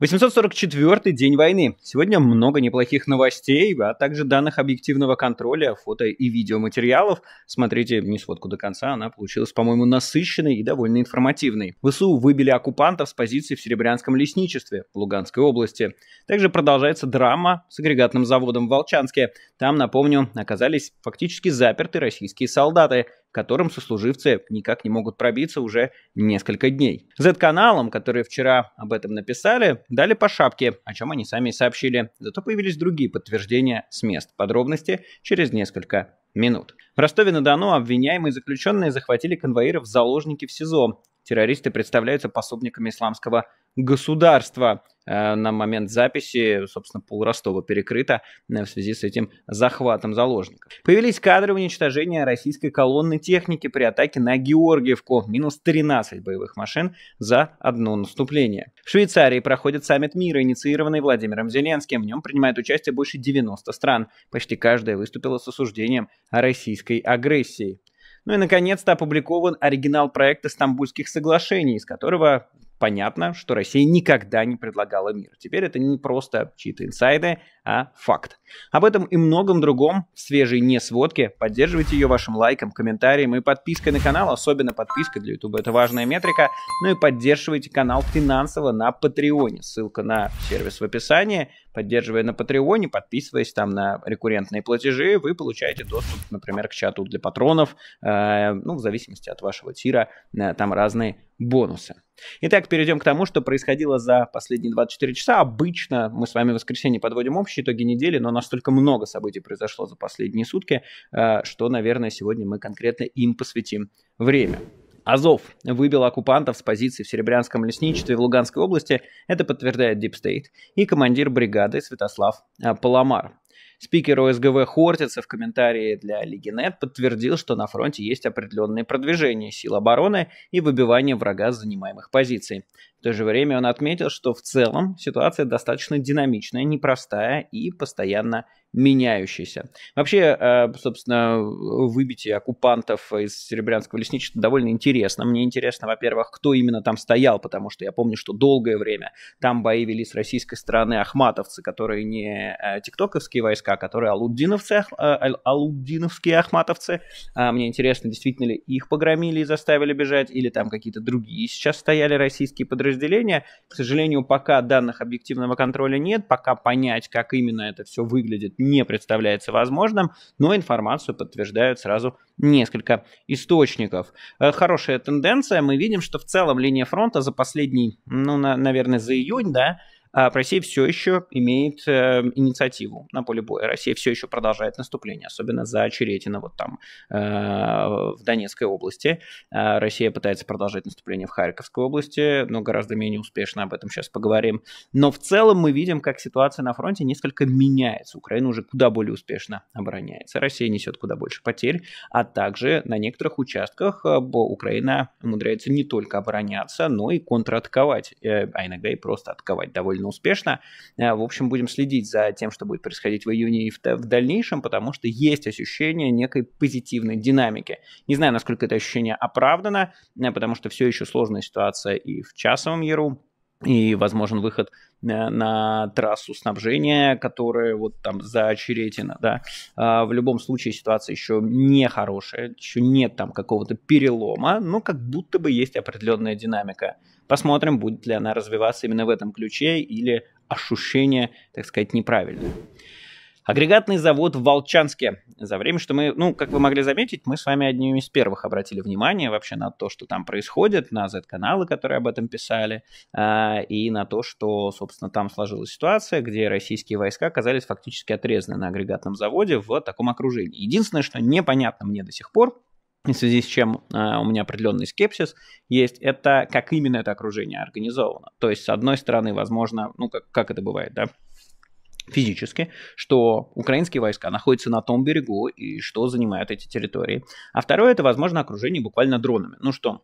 844 день войны. Сегодня много неплохих новостей, а также данных объективного контроля, фото и видеоматериалов. Смотрите не сводку до конца, она получилась, по-моему, насыщенной и довольно информативной. ВСУ выбили оккупантов с позиций в Серебрянском лесничестве в Луганской области. Также продолжается драма с агрегатным заводом в Волчанске. Там, напомню, оказались фактически заперты российские солдаты – которым сослуживцы никак не могут пробиться уже несколько дней. Z-каналам, которые вчера об этом написали, дали по шапке, о чем они сами сообщили. Зато появились другие подтверждения с мест. Подробности через несколько минут. В Ростове-на-Дону обвиняемые заключенные захватили конвоиров в заложники в СИЗО. Террористы представляются пособниками исламского государства. Э, на момент записи, собственно, пол Ростова перекрыто э, в связи с этим захватом заложников. Появились кадры уничтожения российской колонны техники при атаке на Георгиевку. Минус 13 боевых машин за одно наступление. В Швейцарии проходит саммит мира, инициированный Владимиром Зеленским. В нем принимает участие больше 90 стран. Почти каждая выступила с осуждением российской агрессии. Ну и, наконец-то, опубликован оригинал проекта Стамбульских соглашений, из которого понятно, что Россия никогда не предлагала мир. Теперь это не просто чьи-то инсайды, а факт. Об этом и многом другом в свежей несводке. Поддерживайте ее вашим лайком, комментарием и подпиской на канал. Особенно подписка для YouTube, это важная метрика. Ну и поддерживайте канал финансово на Патреоне. Ссылка на сервис в описании. Поддерживая на Патреоне, подписываясь там на рекуррентные платежи, вы получаете доступ, например, к чату для патронов. Э, ну, в зависимости от вашего тира, э, там разные бонусы. Итак, перейдем к тому, что происходило за последние 24 часа. Обычно мы с вами в воскресенье подводим общие итоги недели, но настолько много событий произошло за последние сутки, э, что, наверное, сегодня мы конкретно им посвятим время. Азов выбил оккупантов с позиций в Серебрянском лесничестве в Луганской области, это подтверждает Deep State, и командир бригады Святослав э, Паломар. Спикер ОСГВ Хортица в комментарии для Лигинет подтвердил, что на фронте есть определенные продвижения сил обороны и выбивание врага с занимаемых позиций. В то же время он отметил, что в целом ситуация достаточно динамичная, непростая и постоянно меняющийся. Вообще, э, собственно, выбитие оккупантов из Серебрянского лесничества довольно интересно. Мне интересно, во-первых, кто именно там стоял, потому что я помню, что долгое время там бои вели с российской стороны ахматовцы, которые не э, тиктоковские войска, а которые алуддиновцы, э, алуддиновские ахматовцы. А мне интересно, действительно ли их погромили и заставили бежать, или там какие-то другие сейчас стояли российские подразделения. К сожалению, пока данных объективного контроля нет, пока понять, как именно это все выглядит, не представляется возможным, но информацию подтверждают сразу несколько источников. Э, хорошая тенденция, мы видим, что в целом линия фронта за последний, ну, на, наверное, за июнь, да, а Россия все еще имеет эм, инициативу на поле боя. Россия все еще продолжает наступление, особенно за Черетино, вот там, э, в Донецкой области. А Россия пытается продолжать наступление в Харьковской области, но гораздо менее успешно, об этом сейчас поговорим. Но в целом мы видим, как ситуация на фронте несколько меняется. Украина уже куда более успешно обороняется, Россия несет куда больше потерь, а также на некоторых участках э, Украина умудряется не только обороняться, но и контратаковать, э, а иногда и просто атаковать довольно довольно успешно. Э, в общем, будем следить за тем, что будет происходить в июне и в, в дальнейшем, потому что есть ощущение некой позитивной динамики. Не знаю, насколько это ощущение оправдано, э, потому что все еще сложная ситуация и в часовом яру и возможен выход э, на трассу снабжения, которая вот там за Черетина, да. А в любом случае ситуация еще не хорошая, еще нет там какого-то перелома, но как будто бы есть определенная динамика. Посмотрим, будет ли она развиваться именно в этом ключе или ощущение, так сказать, неправильное. Агрегатный завод в Волчанске. За время, что мы, ну, как вы могли заметить, мы с вами одними из первых обратили внимание вообще на то, что там происходит, на Z-каналы, которые об этом писали, а, и на то, что, собственно, там сложилась ситуация, где российские войска оказались фактически отрезаны на агрегатном заводе в таком окружении. Единственное, что непонятно мне до сих пор, в связи с чем э, у меня определенный скепсис есть, это как именно это окружение организовано. То есть, с одной стороны, возможно, ну, как, как это бывает, да, физически, что украинские войска находятся на том берегу и что занимают эти территории. А второе это, возможно, окружение буквально дронами. Ну что,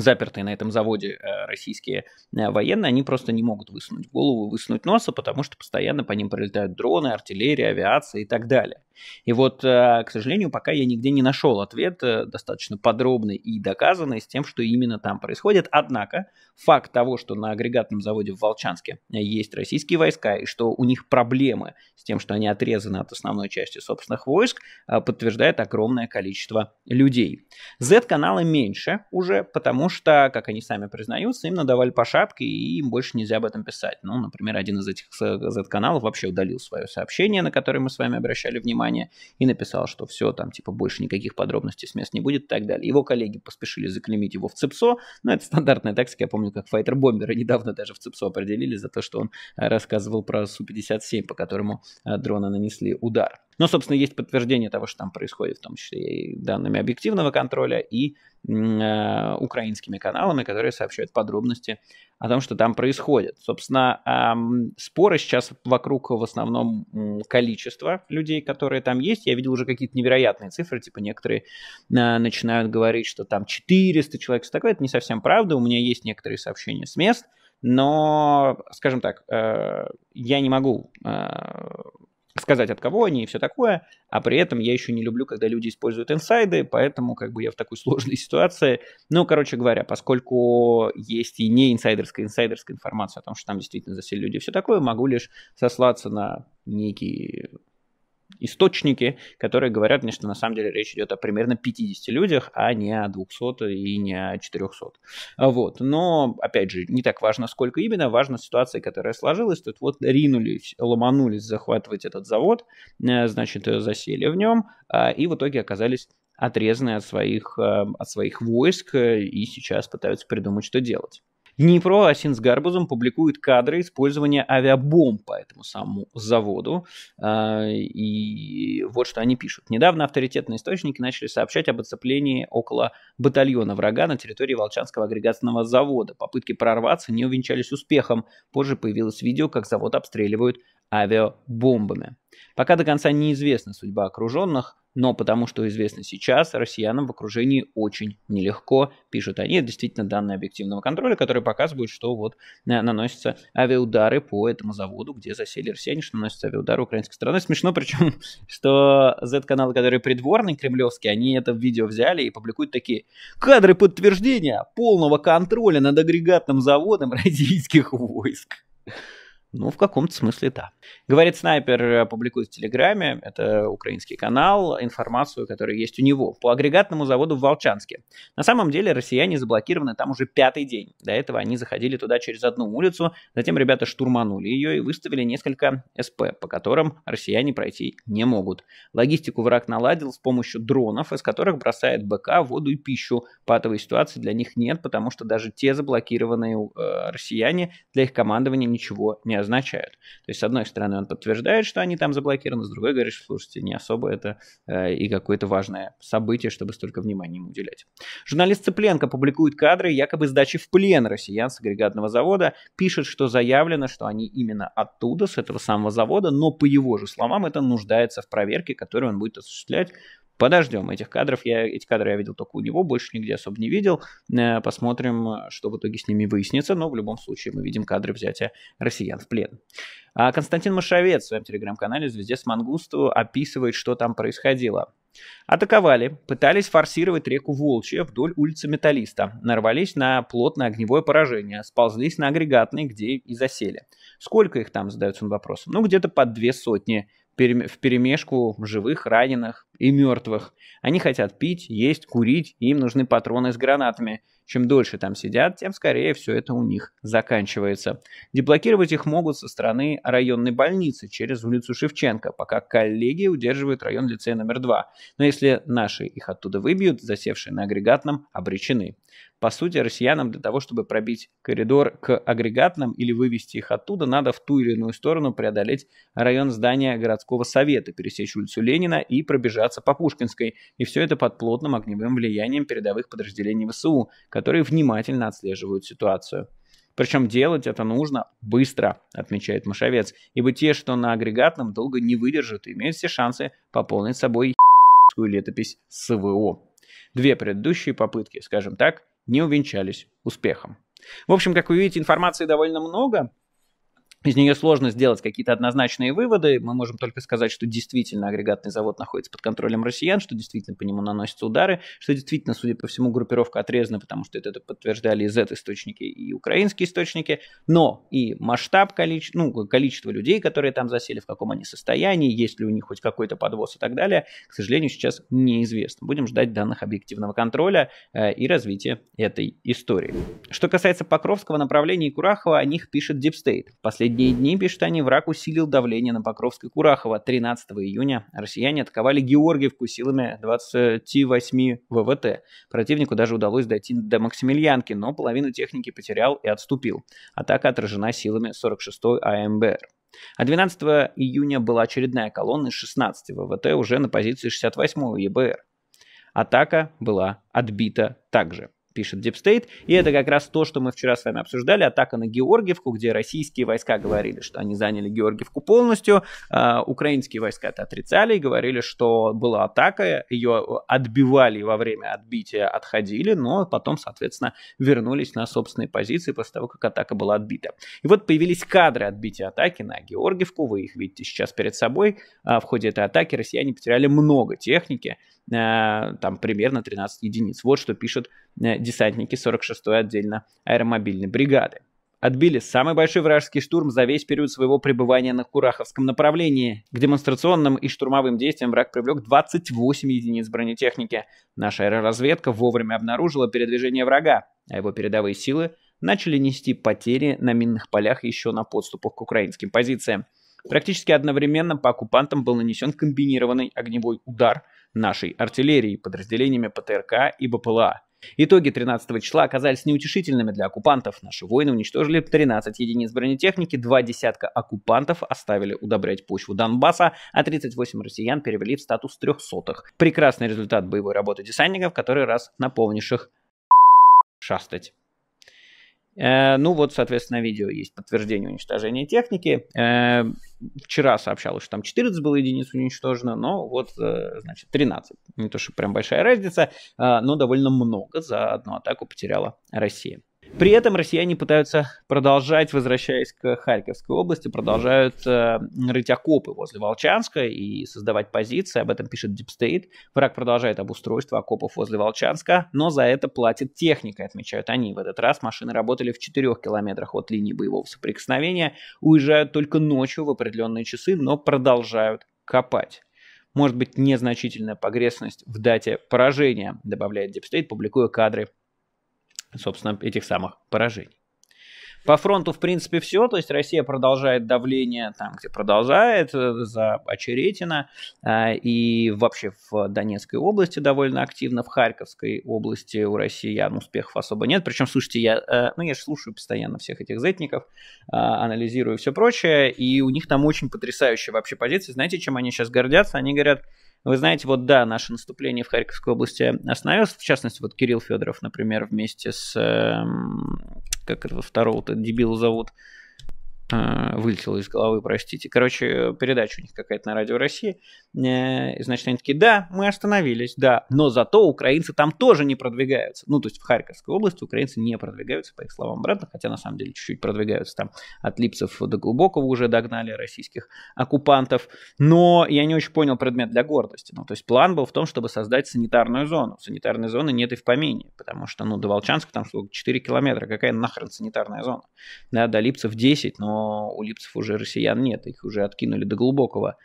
запертые на этом заводе э, российские э, военные, они просто не могут высунуть голову, высунуть носа, потому что постоянно по ним пролетают дроны, артиллерия, авиация и так далее. И вот, э, к сожалению, пока я нигде не нашел ответ достаточно подробный и доказанный с тем, что именно там происходит. Однако факт того, что на агрегатном заводе в Волчанске есть российские войска и что у них проблемы с тем, что они отрезаны от основной части собственных войск, подтверждает огромное количество людей. Z-канала меньше уже, потому потому что, как они сами признаются, им надавали по шапке, и им больше нельзя об этом писать. Ну, например, один из этих Z-каналов вообще удалил свое сообщение, на которое мы с вами обращали внимание, и написал, что все, там, типа, больше никаких подробностей с мест не будет и так далее. Его коллеги поспешили заклемить его в ЦИПСО, но ну, это стандартная тактика, я помню, как Файтер бомберы недавно даже в ЦИПСО определили за то, что он э, рассказывал про Су-57, по которому э, дроны нанесли удар. Но, собственно, есть подтверждение того, что там происходит, в том числе и данными объективного контроля, и э, украинскими каналами, которые сообщают подробности о том, что там происходит. Собственно, э, споры сейчас вокруг в основном количества людей, которые там есть. Я видел уже какие-то невероятные цифры, типа некоторые э, начинают говорить, что там 400 человек, все такое. Это не совсем правда. У меня есть некоторые сообщения с мест, но, скажем так, э, я не могу э, сказать, от кого они и все такое, а при этом я еще не люблю, когда люди используют инсайды, поэтому как бы я в такой сложной ситуации. Ну, короче говоря, поскольку есть и не инсайдерская, инсайдерская информация о том, что там действительно засели люди и все такое, могу лишь сослаться на некие источники, которые говорят мне, что на самом деле речь идет о примерно 50 людях, а не о 200 и не о 400. Вот. Но, опять же, не так важно, сколько именно, важна ситуация, которая сложилась. Тут вот ринулись, ломанулись захватывать этот завод, э, значит, э, засели в нем, а, и в итоге оказались отрезанные от своих, э, от своих войск и сейчас пытаются придумать, что делать. Днепро Асин с Гарбузом публикует кадры использования авиабомб по этому самому заводу. А, и вот что они пишут. Недавно авторитетные источники начали сообщать об оцеплении около батальона врага на территории Волчанского агрегатного завода. Попытки прорваться не увенчались успехом. Позже появилось видео, как завод обстреливают авиабомбами. Пока до конца неизвестна судьба окруженных, но потому что известно сейчас, россиянам в окружении очень нелегко, пишут они. Это действительно данные объективного контроля, которые показывают, что вот э, наносятся авиаудары по этому заводу, где засели россияне, что наносятся авиаудары украинской стороны. Смешно причем, что Z-каналы, которые придворные кремлевские, они это видео взяли и публикуют такие кадры подтверждения полного контроля над агрегатным заводом российских войск. Ну, в каком-то смысле да. Говорит снайпер, э, публикует в Телеграме, это украинский канал, информацию, которая есть у него, по агрегатному заводу в Волчанске. На самом деле россияне заблокированы там уже пятый день. До этого они заходили туда через одну улицу, затем ребята штурманули ее и выставили несколько СП, по которым россияне пройти не могут. Логистику враг наладил с помощью дронов, из которых бросает БК, воду и пищу. Патовой ситуации для них нет, потому что даже те заблокированные э, россияне для их командования ничего не означают. То есть, с одной стороны, он подтверждает, что они там заблокированы, с другой говорит, слушайте, не особо это э, и какое-то важное событие, чтобы столько внимания им уделять. Журналист Цыпленко публикует кадры якобы сдачи в плен россиян с агрегатного завода, пишет, что заявлено, что они именно оттуда, с этого самого завода, но по его же словам это нуждается в проверке, которую он будет осуществлять подождем этих кадров. Я, эти кадры я видел только у него, больше нигде особо не видел. Э, посмотрим, что в итоге с ними выяснится. Но в любом случае мы видим кадры взятия россиян в плен. А Константин Машавец в своем телеграм-канале с Мангусту» описывает, что там происходило. Атаковали, пытались форсировать реку Волчья вдоль улицы Металлиста, нарвались на плотное огневое поражение, сползлись на агрегатный, где и засели. Сколько их там, задается он вопросом? Ну, где-то под две сотни в перемешку живых, раненых, и мертвых. Они хотят пить, есть, курить, им нужны патроны с гранатами. Чем дольше там сидят, тем скорее все это у них заканчивается. Деблокировать их могут со стороны районной больницы через улицу Шевченко, пока коллеги удерживают район лицея номер 2. Но если наши их оттуда выбьют, засевшие на агрегатном обречены. По сути, россиянам для того, чтобы пробить коридор к агрегатным или вывести их оттуда, надо в ту или иную сторону преодолеть район здания городского совета, пересечь улицу Ленина и пробежать продаваться по Пушкинской, и все это под плотным огневым влиянием передовых подразделений ВСУ, которые внимательно отслеживают ситуацию. Причем делать это нужно быстро, отмечает Мышавец, ибо те, что на агрегатном, долго не выдержат и имеют все шансы пополнить собой летопись СВО. Две предыдущие попытки, скажем так, не увенчались успехом. В общем, как вы видите, информации довольно много, из нее сложно сделать какие-то однозначные выводы. Мы можем только сказать, что действительно агрегатный завод находится под контролем россиян, что действительно по нему наносятся удары, что действительно, судя по всему, группировка отрезана, потому что это подтверждали и Z-источники, и украинские источники. Но и масштаб, количе... ну, количество людей, которые там засели, в каком они состоянии, есть ли у них хоть какой-то подвоз и так далее, к сожалению, сейчас неизвестно. Будем ждать данных объективного контроля э, и развития этой истории. Что касается Покровского направления и Курахова, о них пишет Deep State. Последний последние дни, пишут они, враг усилил давление на Покровск и 13 июня россияне атаковали Георгиевку силами 28 ВВТ. Противнику даже удалось дойти до Максимильянки, но половину техники потерял и отступил. Атака отражена силами 46-й АМБР. А 12 а июня была очередная колонна из 16 ВВТ уже на позиции 68-го ЕБР. Атака была отбита также пишет State И это как раз то, что мы вчера с вами обсуждали, атака на Георгиевку, где российские войска говорили, что они заняли Георгиевку полностью, а украинские войска это отрицали и говорили, что была атака, ее отбивали во время отбития, отходили, но потом, соответственно, вернулись на собственные позиции после того, как атака была отбита. И вот появились кадры отбития атаки на Георгиевку, вы их видите сейчас перед собой. А, в ходе этой атаки россияне потеряли много техники, Э, там примерно 13 единиц. Вот что пишут э, десантники 46-й отдельно аэромобильной бригады. Отбили самый большой вражеский штурм за весь период своего пребывания на Кураховском направлении. К демонстрационным и штурмовым действиям враг привлек 28 единиц бронетехники. Наша аэроразведка вовремя обнаружила передвижение врага, а его передовые силы начали нести потери на минных полях еще на подступах к украинским позициям. Практически одновременно по оккупантам был нанесен комбинированный огневой удар нашей артиллерии, подразделениями ПТРК и БПЛА. Итоги 13 числа оказались неутешительными для оккупантов. Наши воины уничтожили 13 единиц бронетехники, два десятка оккупантов оставили удобрять почву Донбасса, а 38 россиян перевели в статус трехсотых. Прекрасный результат боевой работы десантников, который раз напомнивших шастать. Э, ну вот, соответственно, видео есть подтверждение уничтожения техники. Э, вчера сообщалось, что там 14 было единиц уничтожено, но вот, э, значит, 13. Не то, что прям большая разница, но довольно много за одну атаку потеряла Россия. При этом россияне пытаются продолжать, возвращаясь к Харьковской области, продолжают э, рыть окопы возле Волчанска и создавать позиции. Об этом пишет Deep State. Враг продолжает обустройство окопов возле Волчанска, но за это платит техника, отмечают они. В этот раз машины работали в 4 километрах от линии боевого соприкосновения, уезжают только ночью в определенные часы, но продолжают копать может быть незначительная погрешность в дате поражения, добавляет Deep State, публикуя кадры собственно, этих самых поражений. По фронту, в принципе, все. То есть Россия продолжает давление там, где продолжает, э, за Очеретина. Э, и вообще в Донецкой области довольно активно, в Харьковской области у россиян а, ну, успехов особо нет. Причем, слушайте, я, э, ну, я же слушаю постоянно всех этих зетников, анализирую все прочее. И у них там очень потрясающая вообще позиция. Знаете, чем они сейчас гордятся? Они говорят, вы знаете, вот да, наше наступление в Харьковской области остановилось, в частности, вот Кирилл Федоров, например, вместе с, эм, как этого второго-то дебила зовут, Э, вылетело из головы, простите. Короче, передача у них какая-то на Радио России. Э, значит, они такие, да, мы остановились, да, но зато украинцы там тоже не продвигаются. Ну, то есть в Харьковской области украинцы не продвигаются, по их словам обратно, хотя на самом деле чуть-чуть продвигаются там от Липцев до Глубокого уже догнали российских оккупантов. Но я не очень понял предмет для гордости. Ну, то есть план был в том, чтобы создать санитарную зону. Санитарной зоны нет и в помине, потому что, ну, до Волчанска там сколько, 4 километра, какая нахрен санитарная зона? Да, до Липцев 10, но у липцев уже россиян нет, их уже откинули до глубокого.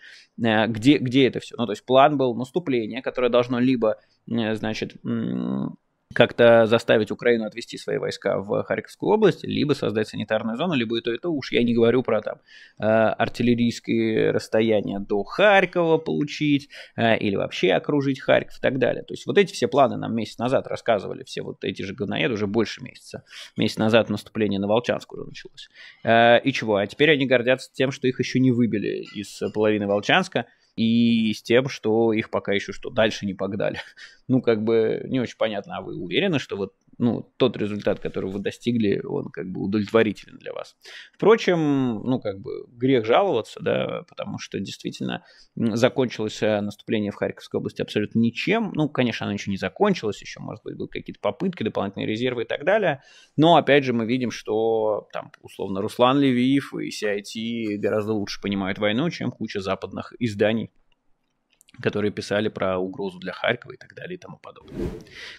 Э, где, где это все? Ну, то есть план был наступление, которое должно либо, э, значит, как-то заставить Украину отвести свои войска в Харьковскую область, либо создать санитарную зону, либо и то, и то. Уж я не говорю про там э, артиллерийские расстояния до Харькова получить э, или вообще окружить Харьков и так далее. То есть вот эти все планы нам месяц назад рассказывали, все вот эти же говноеды уже больше месяца. Месяц назад наступление на Волчанск уже началось. Э, и чего? А теперь они гордятся тем, что их еще не выбили из половины Волчанска и с тем, что их пока еще что дальше не погнали. Ну, как бы не очень понятно, а вы уверены, что вот ну, тот результат, который вы достигли, он как бы удовлетворителен для вас. Впрочем, ну, как бы грех жаловаться, да, потому что действительно закончилось э, наступление в Харьковской области абсолютно ничем. Ну, конечно, оно еще не закончилось, еще, может быть, были какие-то попытки, дополнительные резервы и так далее. Но, опять же, мы видим, что там, условно, Руслан Левиев и CIT гораздо лучше понимают войну, чем куча западных изданий которые писали про угрозу для Харькова и так далее и тому подобное.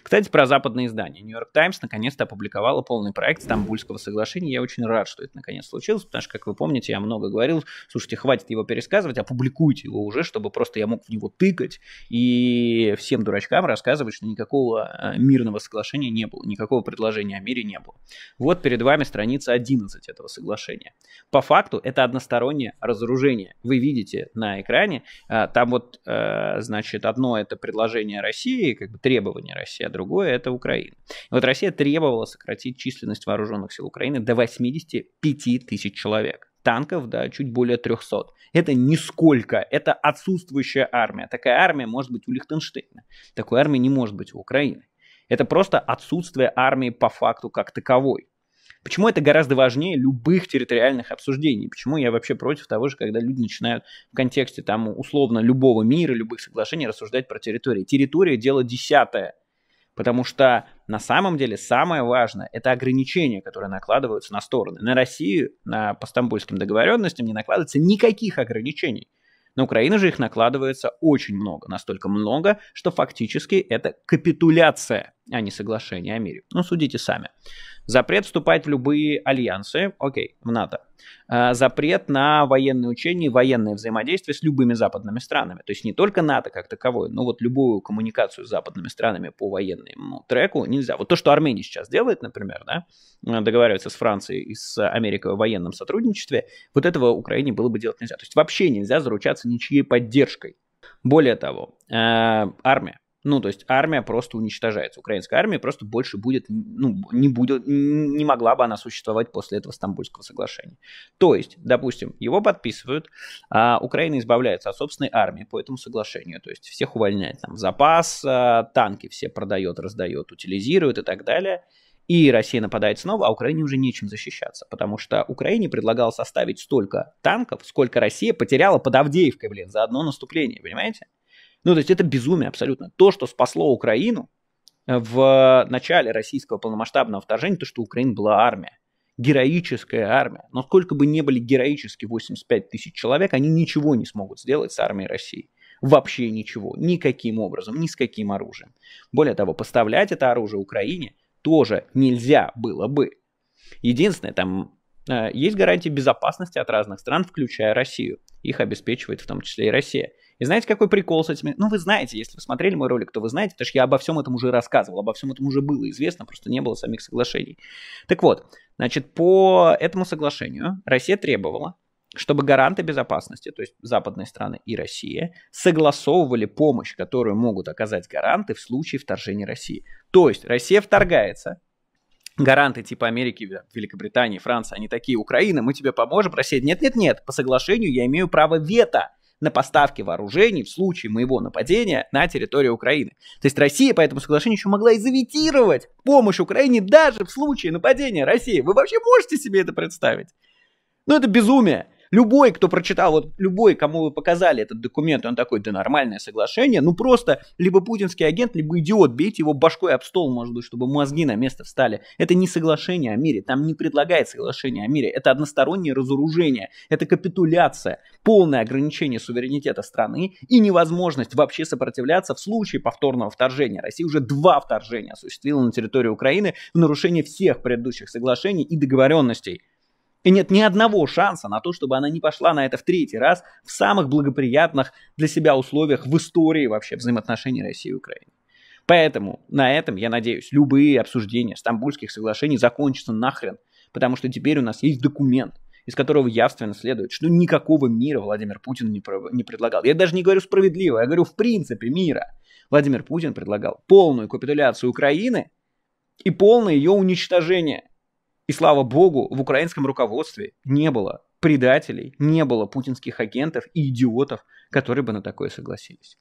Кстати, про западные издания. Нью-Йорк Таймс наконец-то опубликовала полный проект Стамбульского соглашения. Я очень рад, что это наконец случилось, потому что, как вы помните, я много говорил, слушайте, хватит его пересказывать, опубликуйте его уже, чтобы просто я мог в него тыкать и всем дурачкам рассказывать, что никакого э, мирного соглашения не было, никакого предложения о мире не было. Вот перед вами страница 11 этого соглашения. По факту это одностороннее разоружение. Вы видите на экране, э, там вот э, Э, значит, одно это предложение России, как бы требование России, а другое это Украина. И вот Россия требовала сократить численность вооруженных сил Украины до 85 тысяч человек. Танков, да, чуть более 300. Это нисколько, это отсутствующая армия. Такая армия может быть у Лихтенштейна. Такой армии не может быть у Украины. Это просто отсутствие армии по факту как таковой. Почему это гораздо важнее любых территориальных обсуждений? Почему я вообще против того же, когда люди начинают в контексте там условно любого мира, любых соглашений рассуждать про территории? Территория – дело десятое. Потому что на самом деле самое важное – это ограничения, которые накладываются на стороны. На Россию, на, по стамбульским договоренностям не накладывается никаких ограничений. На Украину же их накладывается очень много, настолько много, что фактически это капитуляция, а не соглашение о мире. Ну, судите сами. Запрет вступать в любые альянсы, окей, в НАТО. Э, запрет на военные учения и военное взаимодействие с любыми западными странами. То есть не только НАТО как таковое, но вот любую коммуникацию с западными странами по военному треку нельзя. Вот то, что Армения сейчас делает, например, да, э, договаривается с Францией и с Америкой о военном сотрудничестве, вот этого Украине было бы делать нельзя. То есть вообще нельзя заручаться ничьей поддержкой. Более того, э, армия ну, то есть армия просто уничтожается. Украинская армия просто больше будет, ну, не будет, не могла бы она существовать после этого Стамбульского соглашения. То есть, допустим, его подписывают, а Украина избавляется от собственной армии по этому соглашению. То есть всех увольняет, там, запас, а, танки все продает, раздает, утилизирует и так далее. И Россия нападает снова, а Украине уже нечем защищаться, потому что Украине предлагалось оставить столько танков, сколько Россия потеряла под Авдеевкой, блин, за одно наступление, понимаете? Ну, то есть это безумие абсолютно. То, что спасло Украину э, в начале российского полномасштабного вторжения, то, что у Украины была армия героическая армия. Но сколько бы не были героически 85 тысяч человек, они ничего не смогут сделать с армией России. Вообще ничего, никаким образом, ни с каким оружием. Более того, поставлять это оружие Украине тоже нельзя было бы. Единственное, там э, есть гарантии безопасности от разных стран, включая Россию. Их обеспечивает в том числе и Россия. И знаете, какой прикол с этими? Ну, вы знаете, если вы смотрели мой ролик, то вы знаете, потому что я обо всем этом уже рассказывал, обо всем этом уже было известно, просто не было самих соглашений. Так вот, значит, по этому соглашению Россия требовала, чтобы гаранты безопасности, то есть западные страны и Россия, согласовывали помощь, которую могут оказать гаранты в случае вторжения России. То есть Россия вторгается, гаранты типа Америки, Великобритании, Франции, они такие, Украина, мы тебе поможем, Россия, нет-нет-нет, по соглашению я имею право вето на поставки вооружений в случае моего нападения на территорию Украины. То есть Россия по этому соглашению еще могла и заветировать помощь Украине даже в случае нападения России. Вы вообще можете себе это представить? Ну это безумие. Любой, кто прочитал, вот любой, кому вы показали этот документ, он такой, да нормальное соглашение, ну просто либо путинский агент, либо идиот, бейте его башкой об стол, может быть, чтобы мозги на место встали. Это не соглашение о мире, там не предлагает соглашение о мире, это одностороннее разоружение, это капитуляция, полное ограничение суверенитета страны и невозможность вообще сопротивляться в случае повторного вторжения. Россия уже два вторжения осуществила на территории Украины в нарушении всех предыдущих соглашений и договоренностей. И нет ни одного шанса на то, чтобы она не пошла на это в третий раз в самых благоприятных для себя условиях в истории вообще взаимоотношений России и Украины. Поэтому на этом, я надеюсь, любые обсуждения стамбульских соглашений закончатся нахрен, потому что теперь у нас есть документ, из которого явственно следует, что никакого мира Владимир Путин не, про- не предлагал. Я даже не говорю справедливо, я говорю в принципе мира. Владимир Путин предлагал полную капитуляцию Украины и полное ее уничтожение. И слава богу, в украинском руководстве не было предателей, не было путинских агентов и идиотов, которые бы на такое согласились.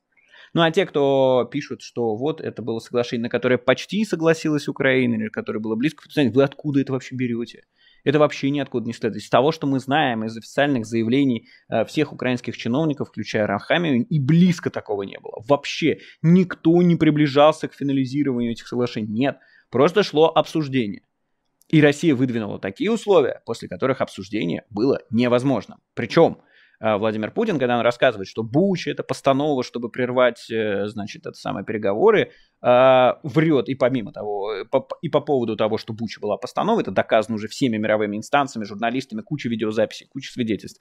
Ну а те, кто пишут, что вот это было соглашение, на которое почти согласилась Украина, или которое было близко, вы откуда это вообще берете? Это вообще ниоткуда не следует. Из того, что мы знаем из официальных заявлений э, всех украинских чиновников, включая Рахамию, и близко такого не было. Вообще никто не приближался к финализированию этих соглашений. Нет, просто шло обсуждение. И Россия выдвинула такие условия, после которых обсуждение было невозможным. Причем э, Владимир Путин, когда он рассказывает, что Буч это постанова, чтобы прервать, э, значит, это самые переговоры, э, врет и помимо того, и по поводу того, что Буч была постанова, это доказано уже всеми мировыми инстанциями, журналистами, куча видеозаписей, куча свидетельств,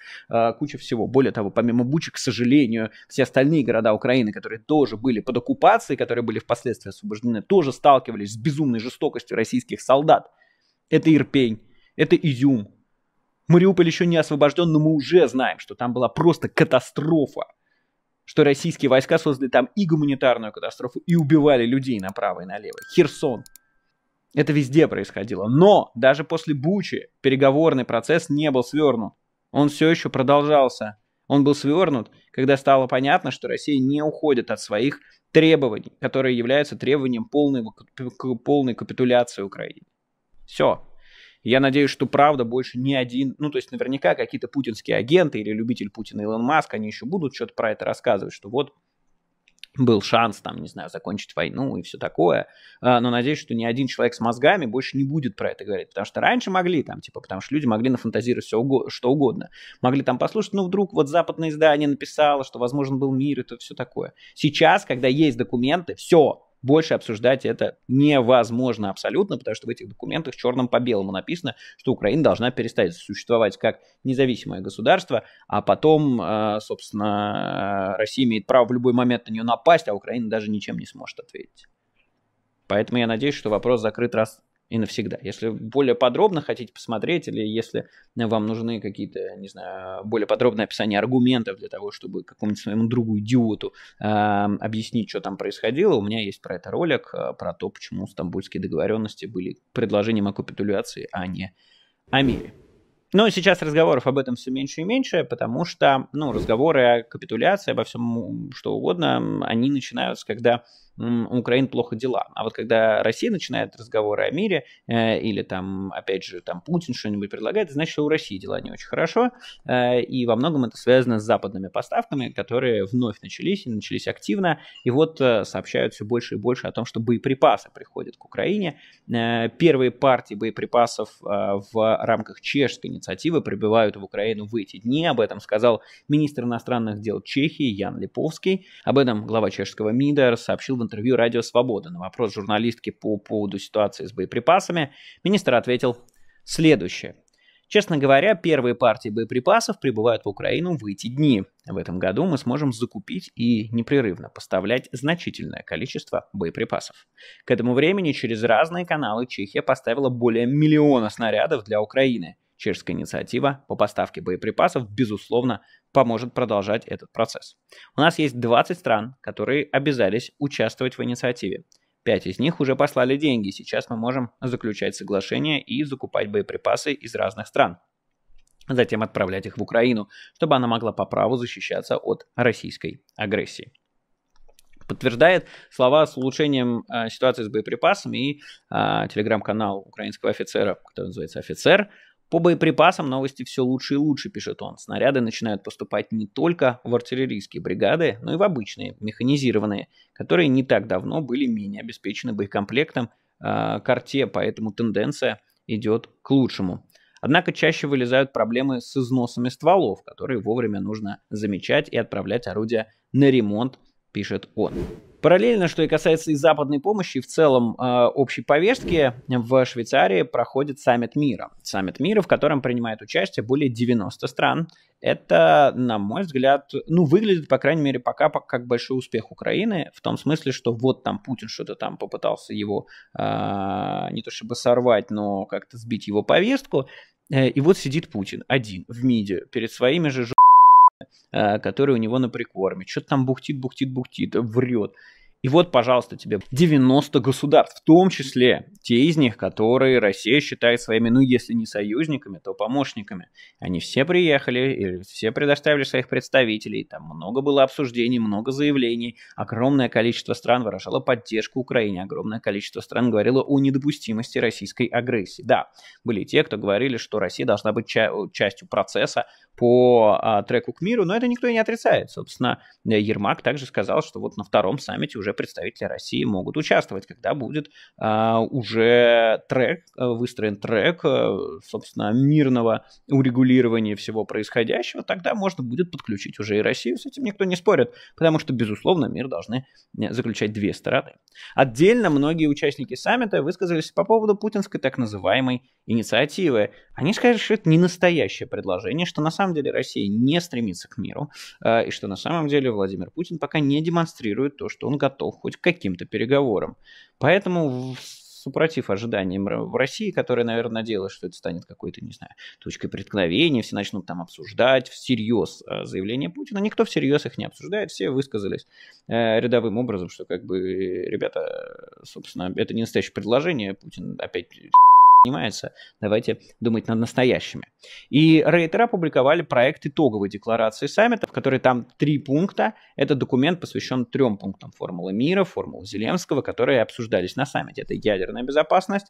куча всего. Более того, помимо Бучи, к сожалению, все остальные города Украины, которые тоже были под оккупацией, которые были впоследствии освобождены, тоже сталкивались с безумной жестокостью российских солдат. Это Ирпень, это Изюм. Мариуполь еще не освобожден, но мы уже знаем, что там была просто катастрофа. Что российские войска создали там и гуманитарную катастрофу, и убивали людей направо и налево. Херсон. Это везде происходило. Но даже после Бучи переговорный процесс не был свернут. Он все еще продолжался. Он был свернут, когда стало понятно, что Россия не уходит от своих требований, которые являются требованием полной, полной капитуляции Украины. Все. Я надеюсь, что правда больше ни один, ну то есть наверняка какие-то путинские агенты или любитель Путина Илон Маск, они еще будут что-то про это рассказывать, что вот был шанс, там, не знаю, закончить войну и все такое. А, но надеюсь, что ни один человек с мозгами больше не будет про это говорить. Потому что раньше могли там, типа, потому что люди могли нафантазировать все угодно, что угодно. Могли там послушать, ну, вдруг вот западное издание написало, что возможно был мир и то все такое. Сейчас, когда есть документы, все, больше обсуждать это невозможно абсолютно, потому что в этих документах черным по белому написано, что Украина должна перестать существовать как независимое государство, а потом, э, собственно, Россия имеет право в любой момент на нее напасть, а Украина даже ничем не сможет ответить. Поэтому я надеюсь, что вопрос закрыт раз и навсегда. Если более подробно хотите посмотреть, или если вам нужны какие-то, не знаю, более подробные описания аргументов для того, чтобы какому-нибудь своему другу идиоту э, объяснить, что там происходило, у меня есть про это ролик, э, про то, почему стамбульские договоренности были предложением о капитуляции, а не о мире. Но ну, сейчас разговоров об этом все меньше и меньше, потому что ну, разговоры о капитуляции, обо всем что угодно, они начинаются, когда у Украины плохо дела. А вот когда Россия начинает разговоры о мире, э, или там, опять же, там Путин что-нибудь предлагает, значит, у России дела не очень хорошо, э, и во многом это связано с западными поставками, которые вновь начались, и начались активно, и вот э, сообщают все больше и больше о том, что боеприпасы приходят к Украине. Э, первые партии боеприпасов э, в рамках чешской инициативы прибывают в Украину в эти дни, об этом сказал министр иностранных дел Чехии Ян Липовский, об этом глава чешского МИДа сообщил в интервью «Радио Свобода» на вопрос журналистки по поводу ситуации с боеприпасами, министр ответил следующее. Честно говоря, первые партии боеприпасов прибывают в Украину в эти дни. В этом году мы сможем закупить и непрерывно поставлять значительное количество боеприпасов. К этому времени через разные каналы Чехия поставила более миллиона снарядов для Украины – Чешская инициатива по поставке боеприпасов, безусловно, поможет продолжать этот процесс. У нас есть 20 стран, которые обязались участвовать в инициативе. Пять из них уже послали деньги, сейчас мы можем заключать соглашения и закупать боеприпасы из разных стран. Затем отправлять их в Украину, чтобы она могла по праву защищаться от российской агрессии подтверждает слова с улучшением э, ситуации с боеприпасами и э, телеграм-канал украинского офицера, который называется «Офицер», по боеприпасам новости все лучше и лучше, пишет он. Снаряды начинают поступать не только в артиллерийские бригады, но и в обычные, механизированные, которые не так давно были менее обеспечены боекомплектом э, карте, поэтому тенденция идет к лучшему. Однако чаще вылезают проблемы с износами стволов, которые вовремя нужно замечать и отправлять орудия на ремонт, пишет он. Параллельно, что и касается и западной помощи, в целом э, общей повестки, в Швейцарии проходит саммит мира. Саммит мира, в котором принимает участие более 90 стран. Это, на мой взгляд, ну, выглядит, по крайней мере, пока как большой успех Украины, в том смысле, что вот там Путин что-то там попытался его, э, не то чтобы сорвать, но как-то сбить его повестку, э, и вот сидит Путин один в МИДе перед своими же Э, который у него на прикорме. Что-то там бухтит, бухтит, бухтит, врет. И вот, пожалуйста, тебе 90 государств, в том числе те из них, которые Россия считает своими, ну, если не союзниками, то помощниками. Они все приехали, или все предоставили своих представителей, там много было обсуждений, много заявлений, огромное количество стран выражало поддержку Украине, огромное количество стран говорило о недопустимости российской агрессии. Да, были те, кто говорили, что Россия должна быть ча- частью процесса по а, треку к миру, но это никто и не отрицает. Собственно, Ермак также сказал, что вот на втором саммите уже уже представители России могут участвовать, когда будет а, уже трек, э, выстроен трек, э, собственно, мирного урегулирования всего происходящего, тогда можно будет подключить уже и Россию. С этим никто не спорит, потому что, безусловно, мир должны э, заключать две стороны. Отдельно многие участники саммита высказались по поводу путинской так называемой инициативы. Они сказали, что это не настоящее предложение, что на самом деле Россия не стремится к миру, и что на самом деле Владимир Путин пока не демонстрирует то, что он готов готов хоть к каким-то переговорам. Поэтому супротив ожиданий в России, которая, наверное, надеялась, что это станет какой-то, не знаю, точкой преткновения, все начнут там обсуждать всерьез э, заявление Путина. Никто всерьез их не обсуждает, все высказались э, рядовым образом, что как бы, э, ребята, э, собственно, это не настоящее предложение, Путин опять занимается, давайте думать над настоящими. И рейтеры опубликовали проект итоговой декларации саммита, в которой там три пункта. Это документ посвящен трем пунктам формулы мира, формулы Зеленского, которые обсуждались на саммите. Это ядерная безопасность.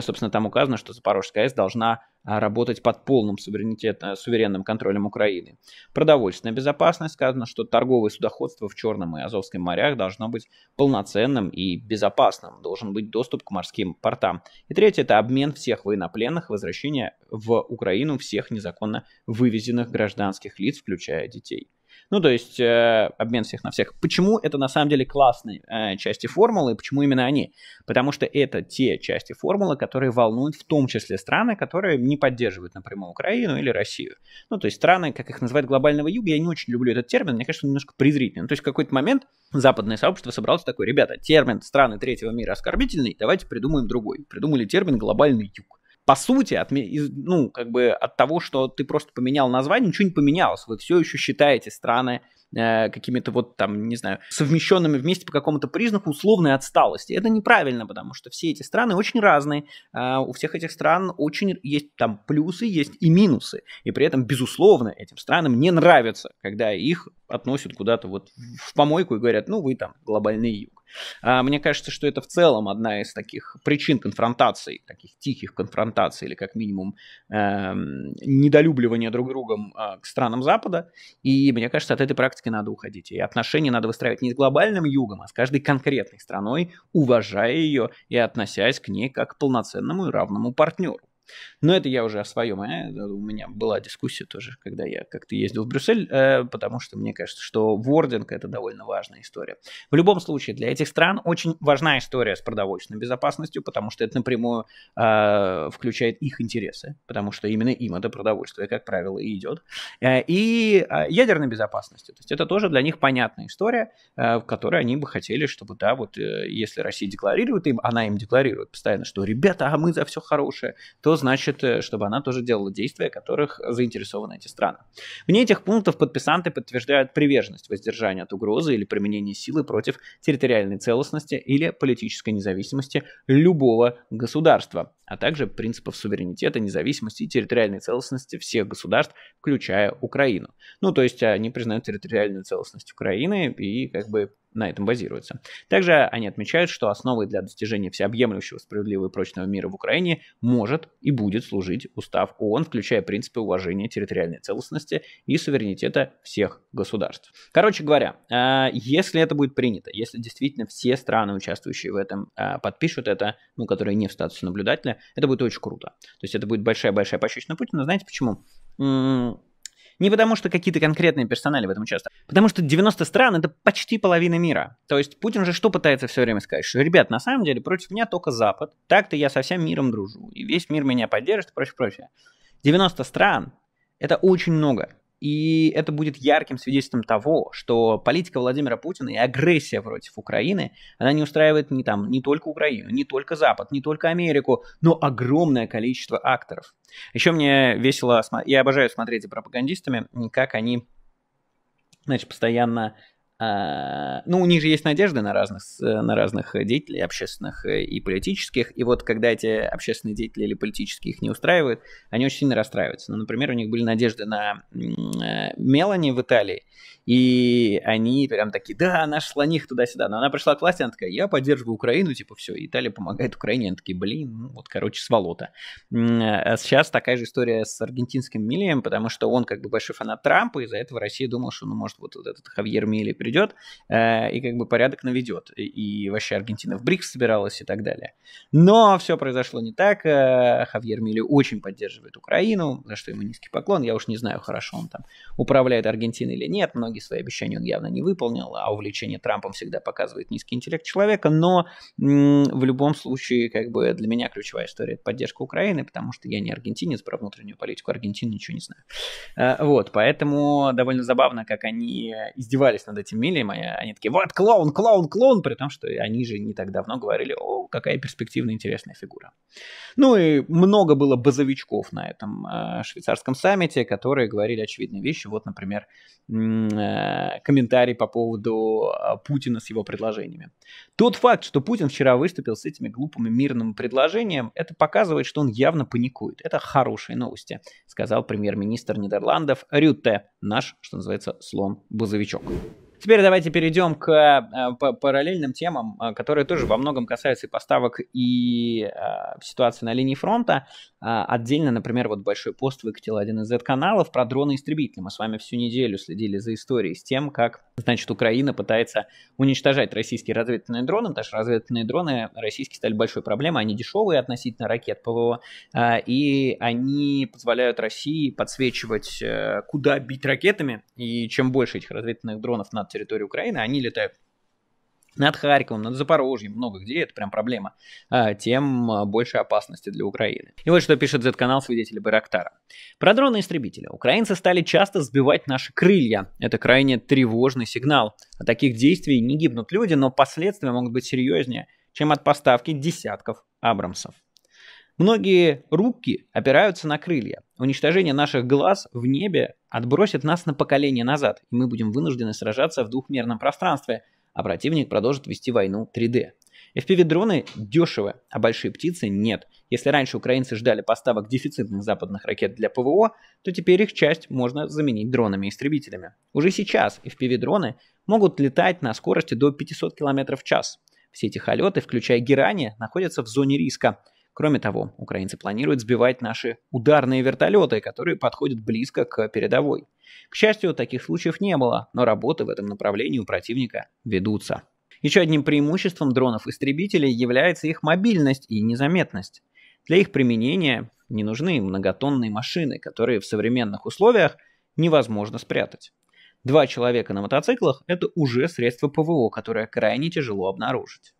Собственно, там указано, что Запорожская АЭС должна а, работать под полным суверенитетом, э, суверенным контролем Украины. Продовольственная безопасность. Сказано, что торговое судоходство в Черном и Азовском морях должно быть полноценным и безопасным. Должен быть доступ к морским портам. И третье – это обмен всех военнопленных, возвращение в Украину всех незаконно вывезенных гражданских лиц, включая детей. Ну, то есть э, обмен всех на всех. Почему это на самом деле классные э, части формулы, почему именно они? Потому что это те части формулы, которые волнуют в том числе страны, которые не поддерживают напрямую Украину или Россию. Ну, то есть страны, как их называют, глобального юга, я не очень люблю этот термин, мне кажется, он немножко презрительный. Ну, то есть в какой-то момент западное сообщество собралось такое, ребята, термин страны третьего мира оскорбительный, давайте придумаем другой. Придумали термин глобальный юг по сути, от, ну, как бы от того, что ты просто поменял название, ничего не поменялось. Вы все еще считаете страны Э, какими-то вот там, не знаю, совмещенными вместе по какому-то признаку условной отсталости. Это неправильно, потому что все эти страны очень разные, а у всех этих стран очень есть там плюсы, есть и минусы, и при этом, безусловно, этим странам не нравится, когда их относят куда-то вот в помойку и говорят, ну вы там глобальный юг. А мне кажется, что это в целом одна из таких причин конфронтаций, таких тихих конфронтаций или как минимум э, недолюбливания друг другом э, к странам Запада. И мне кажется, от этой практики развязке надо уходить, и отношения надо выстраивать не с глобальным югом, а с каждой конкретной страной, уважая ее и относясь к ней как к полноценному и равному партнеру. Но это я уже о своем. А, э, у меня была дискуссия тоже, когда я как-то ездил в Брюссель, э, потому что мне кажется, что вординг – это довольно важная история. В любом случае, для этих стран очень важна история с продовольственной безопасностью, потому что это напрямую а, включает их интересы, потому что именно им это продовольствие, как правило, и идет. Э, и а, ядерной безопасности. То есть это тоже для них понятная история, в которой они бы хотели, чтобы, да, вот если Россия декларирует им, она им декларирует постоянно, что «ребята, а мы за все хорошее», то значит, э, чтобы она тоже делала действия, которых заинтересованы эти страны. Вне этих пунктов подписанты подтверждают приверженность воздержания от угрозы или применения силы против территориальной целостности или политической независимости любого государства, а также принципов суверенитета, независимости и территориальной целостности всех государств, включая Украину. Ну, то есть э, они признают территориальную целостность Украины и как бы на этом базируется. Также они отмечают, что основой для достижения всеобъемлющего, справедливого и прочного мира в Украине может и будет служить устав ООН, включая принципы уважения территориальной целостности и суверенитета всех государств. Короче говоря, э, если это будет принято, если действительно все страны, участвующие в этом, э, подпишут это, ну, которые не в статусе наблюдателя, это будет очень круто. То есть это будет большая-большая пощечина Путина. Знаете почему? Не потому, что какие-то конкретные персонали в этом участвуют. А потому что 90 стран — это почти половина мира. То есть Путин же что пытается все время сказать? Что, ребят, на самом деле против меня только Запад. Так-то я со всем миром дружу. И весь мир меня поддержит и прочее, прочее. 90 стран — это очень много. И это будет ярким свидетельством того, что политика Владимира Путина и агрессия против Украины, она не устраивает не, там, не только Украину, не только Запад, не только Америку, но огромное количество акторов. Еще мне весело, я обожаю смотреть за пропагандистами, как они значит, постоянно а, ну, у них же есть надежды на разных, э, на разных э, деятелей общественных э, и политических, и вот когда эти общественные деятели или политические их не устраивают, они очень сильно расстраиваются. Ну, например, у них были надежды на Мелани в Италии, и они прям такие, да, наш слоних туда-сюда. Но она пришла к власти, она такая, я поддерживаю Украину, типа, все, Италия помогает Украине. Они такие, блин, ну вот, короче, сволота. А сейчас такая же история с аргентинским Милием, потому что он как бы большой фанат Трампа, из-за этого Россия думала, что, ну, может, вот, вот этот Хавьер Мили придет э, и как бы порядок наведет. И, и вообще Аргентина в БРИКС собиралась и так далее. Но все произошло не так. Э, Хавьер Мили очень поддерживает Украину, за что ему низкий поклон. Я уж не знаю, хорошо он там управляет Аргентиной или нет. Многие свои обещания он явно не выполнил, а увлечение Трампом всегда показывает низкий интеллект человека. Но м- в любом случае, как бы для меня ключевая история – это поддержка Украины, потому что я не аргентинец, про внутреннюю политику Аргентины ничего не знаю. Э, вот, поэтому довольно забавно, как они э, издевались над этим мили моя, они такие, вот клоун, клоун, клоун, при том, что они же не так давно говорили, о, какая перспективная, интересная фигура. Ну и много было базовичков на этом э, швейцарском саммите, которые говорили очевидные вещи. Вот, например, э, комментарий по поводу э, Путина с его предложениями. Тот факт, что Путин вчера выступил с этими глупыми мирным предложением, это показывает, что он явно паникует. Это хорошие новости, сказал премьер-министр Нидерландов Рюте, наш, что называется, слон-базовичок. Теперь давайте перейдем к э, параллельным темам, э, которые тоже во многом касаются и поставок, и э, ситуации на линии фронта. Отдельно, например, вот большой пост выкатил один из Z-каналов про дроны-истребители. Мы с вами всю неделю следили за историей с тем, как, значит, Украина пытается уничтожать российские разведывательные дроны, потому что разведывательные дроны российские стали большой проблемой, они дешевые относительно ракет ПВО, и они позволяют России подсвечивать, куда бить ракетами, и чем больше этих разведывательных дронов над территории Украины, они летают над Харьковом, над Запорожьем, много где, это прям проблема, а, тем а, больше опасности для Украины. И вот что пишет Z-канал свидетели Байрактара. Про дроны-истребители. Украинцы стали часто сбивать наши крылья. Это крайне тревожный сигнал. От а таких действий не гибнут люди, но последствия могут быть серьезнее, чем от поставки десятков абрамсов. Многие руки опираются на крылья. Уничтожение наших глаз в небе отбросит нас на поколение назад, и мы будем вынуждены сражаться в двухмерном пространстве, а противник продолжит вести войну 3D. FPV-дроны дешевы, а большие птицы нет. Если раньше украинцы ждали поставок дефицитных западных ракет для ПВО, то теперь их часть можно заменить дронами-истребителями. Уже сейчас FPV-дроны могут летать на скорости до 500 км в час. Все эти холеты, включая герани, находятся в зоне риска – Кроме того, украинцы планируют сбивать наши ударные вертолеты, которые подходят близко к передовой. К счастью, таких случаев не было, но работы в этом направлении у противника ведутся. Еще одним преимуществом дронов-истребителей является их мобильность и незаметность. Для их применения не нужны многотонные машины, которые в современных условиях невозможно спрятать. Два человека на мотоциклах – это уже средство ПВО, которое крайне тяжело обнаружить.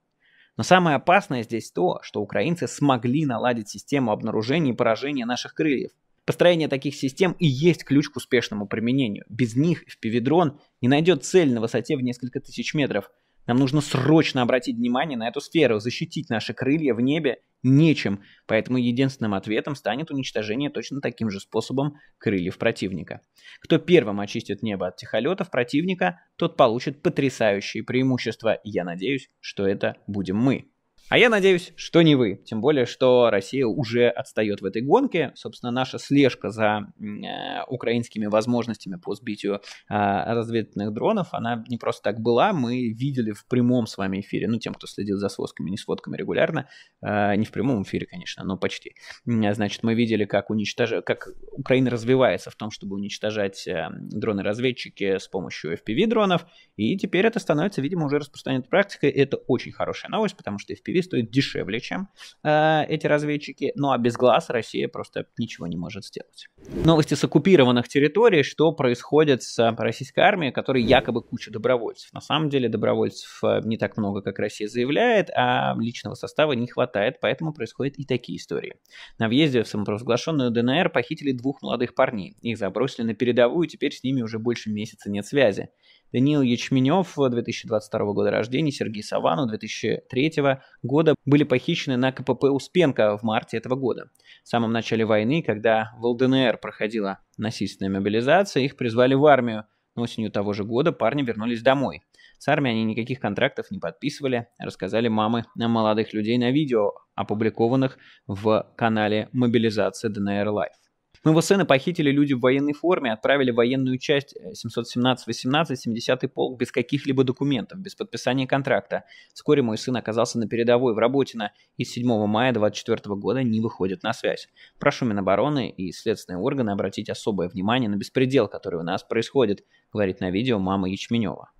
Но самое опасное здесь то, что украинцы смогли наладить систему обнаружения и поражения наших крыльев. Построение таких систем и есть ключ к успешному применению. Без них в дрон не найдет цель на высоте в несколько тысяч метров. Нам нужно срочно обратить внимание на эту сферу, защитить наши крылья в небе нечем, поэтому единственным ответом станет уничтожение точно таким же способом крыльев противника. Кто первым очистит небо от тихолетов противника, тот получит потрясающие преимущества. Я надеюсь, что это будем мы. А я надеюсь, что не вы. Тем более, что Россия уже отстает в этой гонке. Собственно, наша слежка за э, украинскими возможностями по сбитию э, разведывательных дронов, она не просто так была. Мы видели в прямом с вами эфире, ну, тем, кто следил за сводками, не сводками регулярно, э, не в прямом эфире, конечно, но почти. Значит, мы видели, как, уничтож... как Украина развивается в том, чтобы уничтожать э, дроны-разведчики с помощью FPV-дронов. И теперь это становится, видимо, уже распространенной практикой. это очень хорошая новость, потому что FPV FPV стоит дешевле, чем э, эти разведчики. Ну а без глаз Россия просто ничего не может сделать. Новости с оккупированных территорий, что происходит с э, российской армией, которой якобы куча добровольцев. На самом деле добровольцев э, не так много, как Россия заявляет, а личного состава не хватает, поэтому происходят и такие истории. На въезде в самопровозглашенную ДНР похитили двух молодых парней. Их забросили на передовую, теперь с ними уже больше месяца нет связи. Даниил Ячменев 2022 года рождения, Сергей Савану 2003 года были похищены на КПП Успенко в марте этого года. В самом начале войны, когда в ЛДНР проходила насильственная мобилизация, их призвали в армию, но осенью того же года парни вернулись домой. С армией они никаких контрактов не подписывали, рассказали мамы молодых людей на видео, опубликованных в канале «Мобилизация ДНР Лайф». Моего сына похитили люди в военной форме, отправили в военную часть 717-18, э, 70-й полк без каких-либо документов, без подписания контракта. Вскоре мой сын оказался на передовой в Работино и с 7 мая 24 года не выходит на связь. Прошу Минобороны и следственные органы обратить особое внимание на беспредел, который у нас происходит, говорит на видео мама Ячменева.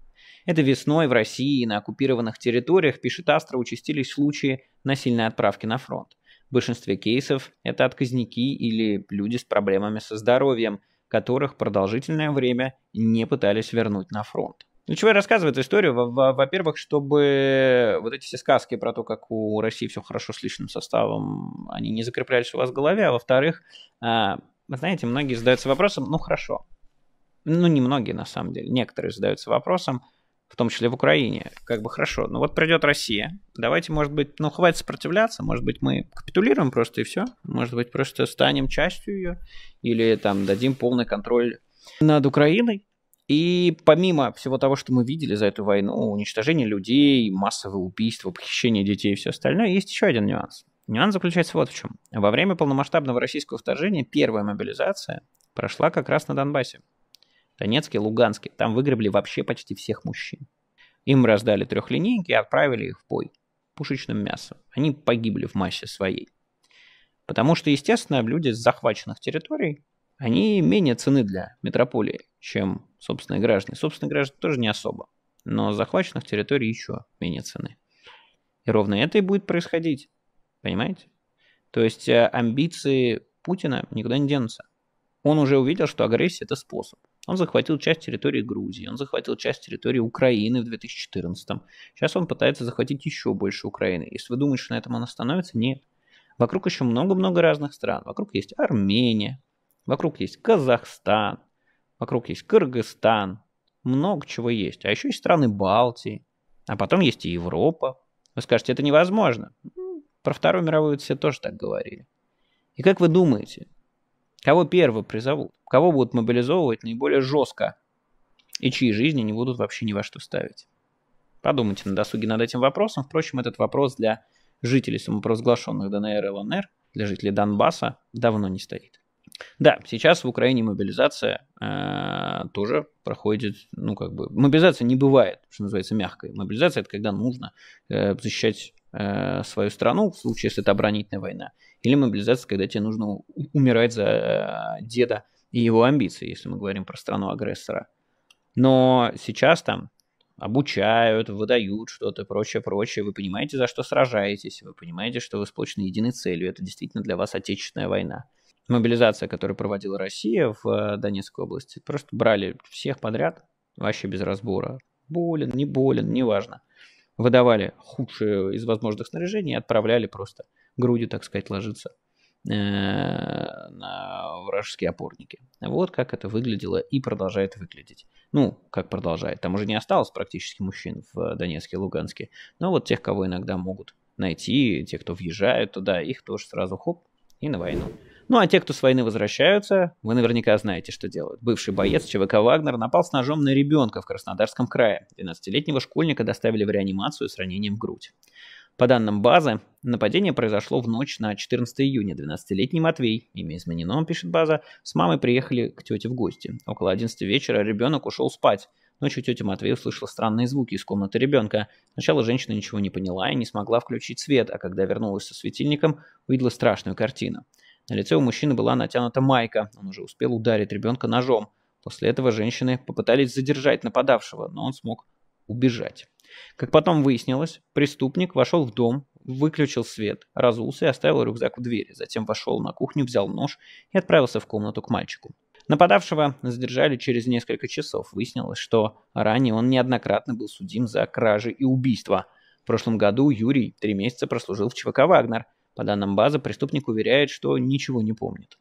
Это весной в России и на оккупированных территориях, пишет Астра, участились случаи насильной отправки на фронт. В большинстве кейсов это отказники или люди с проблемами со здоровьем, которых продолжительное время не пытались вернуть на фронт. Для ну, чего я рассказываю эту историю? Во-первых, чтобы вот эти все сказки про то, как у России все хорошо с личным составом, они не закреплялись у вас в голове. А во-вторых, а, вы знаете, многие задаются вопросом, ну хорошо. Ну, не многие на самом деле, некоторые задаются вопросом, в том числе в Украине, как бы хорошо. Но ну вот придет Россия, давайте, может быть, ну, хватит сопротивляться, может быть, мы капитулируем просто и все, может быть, просто станем частью ее, или там дадим полный контроль над Украиной. И помимо всего того, что мы видели за эту войну, уничтожение людей, массовые убийства, похищение детей и все остальное, есть еще один нюанс. Нюанс заключается вот в чем. Во время полномасштабного российского вторжения первая мобилизация прошла как раз на Донбассе. Донецке, Луганске. Там выгребли вообще почти всех мужчин. Им раздали трехлинейки и отправили их в бой. Пушечным мясом. Они погибли в массе своей. Потому что, естественно, люди с захваченных территорий, они менее цены для метрополии, чем собственные граждане. Собственные граждане тоже не особо, но захваченных территорий еще менее цены. И ровно это и будет происходить, понимаете? То есть э, амбиции Путина никуда не денутся. Он уже увидел, что агрессия – это способ. Он захватил часть территории Грузии, он захватил часть территории Украины в 2014. м Сейчас он пытается захватить еще больше Украины. Если вы думаете, что на этом он остановится, нет. Вокруг еще много-много разных стран. Вокруг есть Армения, вокруг есть Казахстан, вокруг есть Кыргызстан. Много чего есть. А еще есть страны Балтии. А потом есть и Европа. Вы скажете, это невозможно. Про Вторую мировую все тоже так говорили. И как вы думаете, Кого первого призовут? Кого будут мобилизовывать наиболее жестко? И чьи жизни не будут вообще ни во что ставить? Подумайте на досуге над этим вопросом. Впрочем, этот вопрос для жителей самопровозглашенных ДНР и ЛНР, для жителей Донбасса давно не стоит. Да, сейчас в Украине мобилизация э, тоже проходит, ну как бы, мобилизация не бывает, что называется, мягкой. Мобилизация это когда нужно э, защищать э, свою страну, в случае, если это оборонительная война, или мобилизация, когда тебе нужно умирать за э, деда и его амбиции, если мы говорим про страну агрессора. Но сейчас там обучают, выдают что-то, прочее, прочее. Вы понимаете, за что сражаетесь, вы понимаете, что вы сплочены единой целью. Это действительно для вас отечественная война. Мобилизация, которую проводила Россия в э, Донецкой области, просто брали всех подряд, вообще без разбора. Болен, не болен, неважно выдавали худшее из возможных снаряжений и отправляли просто грудью, так сказать, ложиться э, на вражеские опорники. Вот как это выглядело и продолжает выглядеть. Ну, как продолжает. Там уже не осталось практически мужчин в Донецке и Луганске. Но вот тех, кого иногда могут найти, те, кто въезжают туда, их тоже сразу хоп и на войну. Ну а те, кто с войны возвращаются, вы наверняка знаете, что делают. Бывший боец ЧВК «Вагнер» напал с ножом на ребенка в Краснодарском крае. 12-летнего школьника доставили в реанимацию с ранением в грудь. По данным базы, нападение произошло в ночь на 14 июня. 12-летний Матвей, имя изменено, пишет база, с мамой приехали к тете в гости. Около 11 вечера ребенок ушел спать. Ночью тетя Матвей услышала странные звуки из комнаты ребенка. Сначала женщина ничего не поняла и не смогла включить свет, а когда вернулась со светильником, увидела страшную картину – на лице у мужчины была натянута майка, он уже успел ударить ребенка ножом. После этого женщины попытались задержать нападавшего, но он смог убежать. Как потом выяснилось, преступник вошел в дом, выключил свет, разулся и оставил рюкзак в двери, затем вошел на кухню, взял нож и отправился в комнату к мальчику. Нападавшего задержали через несколько часов. Выяснилось, что ранее он неоднократно был судим за кражи и убийства. В прошлом году Юрий три месяца прослужил в ЧВК «Вагнер», по данным базы, преступник уверяет, что ничего не помнит.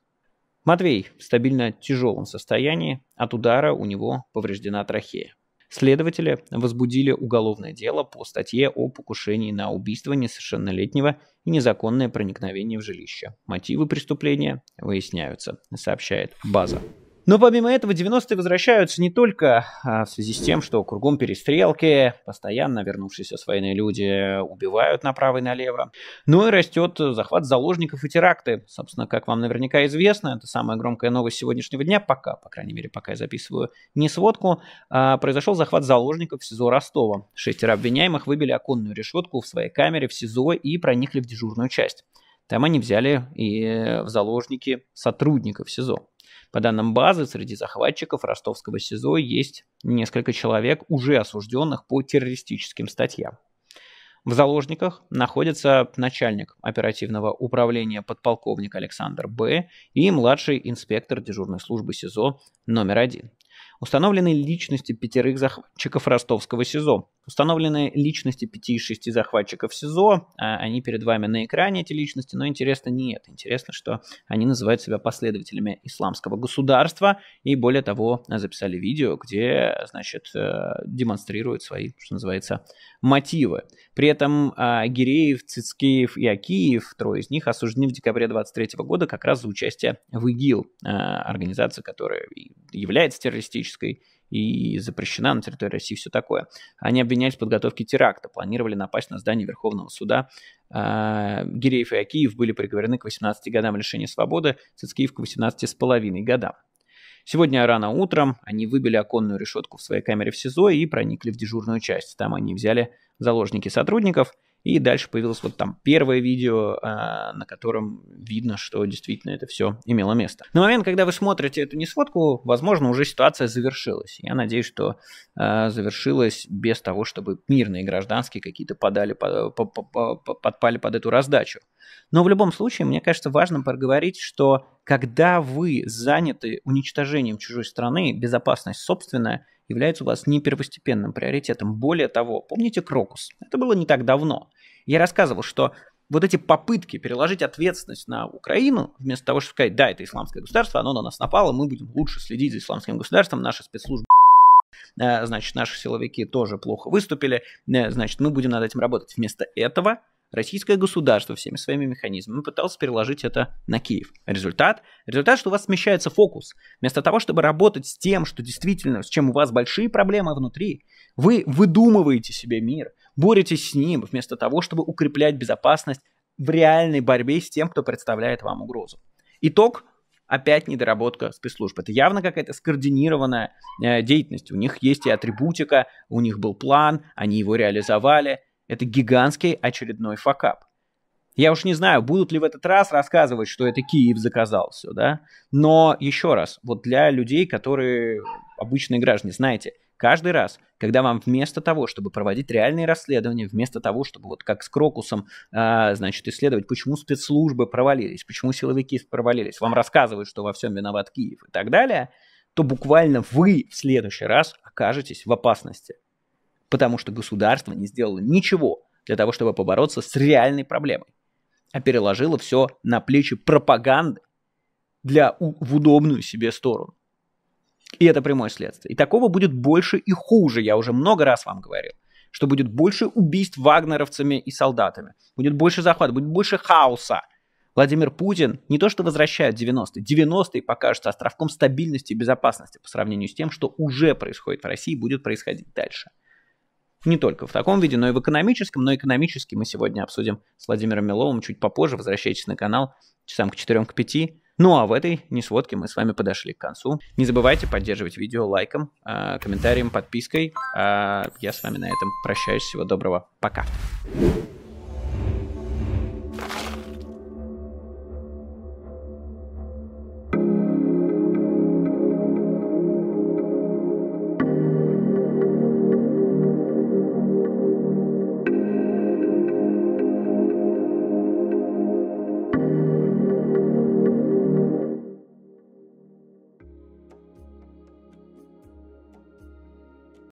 Матвей в стабильно тяжелом состоянии, от удара у него повреждена трахея. Следователи возбудили уголовное дело по статье о покушении на убийство несовершеннолетнего и незаконное проникновение в жилище. Мотивы преступления выясняются, сообщает база. Но помимо этого 90-е возвращаются не только а, в связи с тем, что кругом перестрелки, постоянно вернувшиеся с войны люди убивают направо и налево, но ну и растет захват заложников и теракты. Собственно, как вам наверняка известно, это самая громкая новость сегодняшнего дня, пока, по крайней мере, пока я записываю не сводку, а произошел захват заложников в СИЗО Ростова. Шестеро обвиняемых выбили оконную решетку в своей камере в СИЗО и проникли в дежурную часть. Там они взяли и э, в заложники сотрудников СИЗО. По данным базы, среди захватчиков ростовского СИЗО есть несколько человек, уже осужденных по террористическим статьям. В заложниках находится начальник оперативного управления подполковник Александр Б. и младший инспектор дежурной службы СИЗО номер один. Установлены личности пятерых захватчиков ростовского СИЗО, Установлены личности 5 из 6 захватчиков СИЗО, а, они перед вами на экране, эти личности, но интересно не это. Интересно, что они называют себя последователями исламского государства и, более того, записали видео, где, значит, э, демонстрируют свои, что называется, мотивы. При этом а, Гиреев, Цицкеев и Акиев, трое из них, осуждены в декабре 23 года как раз за участие в ИГИЛ, а, организации, которая является террористической и запрещена на территории России, все такое. Они обвинялись в подготовке теракта, планировали напасть на здание Верховного суда. А, Гиреев и Акиев были приговорены к 18 годам лишения свободы, Цицкиев к 18 с половиной годам. Сегодня рано утром они выбили оконную решетку в своей камере в СИЗО и проникли в дежурную часть. Там они взяли заложники сотрудников – и дальше появилось вот там первое видео, э, на котором видно, что действительно это все имело место. На момент, когда вы смотрите эту несводку, возможно, уже ситуация завершилась. Я надеюсь, что э, завершилась без того, чтобы мирные гражданские какие-то подали, э, подпали под эту раздачу. Но в любом случае, мне кажется, важно проговорить, что когда вы заняты уничтожением чужой страны, безопасность собственная является у вас не первостепенным приоритетом. Более того, помните Крокус? Это было не так давно. Я рассказывал, что вот эти попытки переложить ответственность на Украину, вместо того, чтобы сказать, да, это исламское государство, оно на нас напало, мы будем лучше следить за исламским государством, наши спецслужбы э, значит, наши силовики тоже плохо выступили, э, значит, мы будем над этим работать. Вместо этого российское государство всеми своими механизмами пыталось переложить это на Киев. Результат? Результат, что у вас смещается фокус. Вместо того, чтобы работать с тем, что действительно, с чем у вас большие проблемы внутри, вы выдумываете себе мир, боретесь с ним, вместо того, чтобы укреплять безопасность в реальной борьбе с тем, кто представляет вам угрозу. Итог опять недоработка спецслужб. Это явно какая-то скоординированная э, деятельность. У них есть и атрибутика, у них был план, они его реализовали. Это гигантский очередной факап. Я уж не знаю, будут ли в этот раз рассказывать, что это Киев заказал все, да? Но еще раз, вот для людей, которые обычные граждане, знаете, каждый раз, когда вам вместо того, чтобы проводить реальные расследования, вместо того, чтобы вот как с Крокусом, э, значит, исследовать, почему спецслужбы провалились, почему силовики провалились, вам рассказывают, что во всем виноват Киев и так далее, то буквально вы в следующий раз окажетесь в опасности потому что государство не сделало ничего для того, чтобы побороться с реальной проблемой, а переложило все на плечи пропаганды для, в удобную себе сторону. И это прямое следствие. И такого будет больше и хуже, я уже много раз вам говорил, что будет больше убийств вагнеровцами и солдатами, будет больше захвата, будет больше хаоса. Владимир Путин не то что возвращает 90-е, 90-е покажутся островком стабильности и безопасности по сравнению с тем, что уже происходит в России и будет происходить дальше – не только в таком виде, но и в экономическом. Но экономически мы сегодня обсудим с Владимиром Миловым чуть попозже. Возвращайтесь на канал часам к 4 к 5. Ну а в этой несводке мы с вами подошли к концу. Не забывайте поддерживать видео лайком, а, комментарием, подпиской. А, я с вами на этом прощаюсь. Всего доброго. Пока.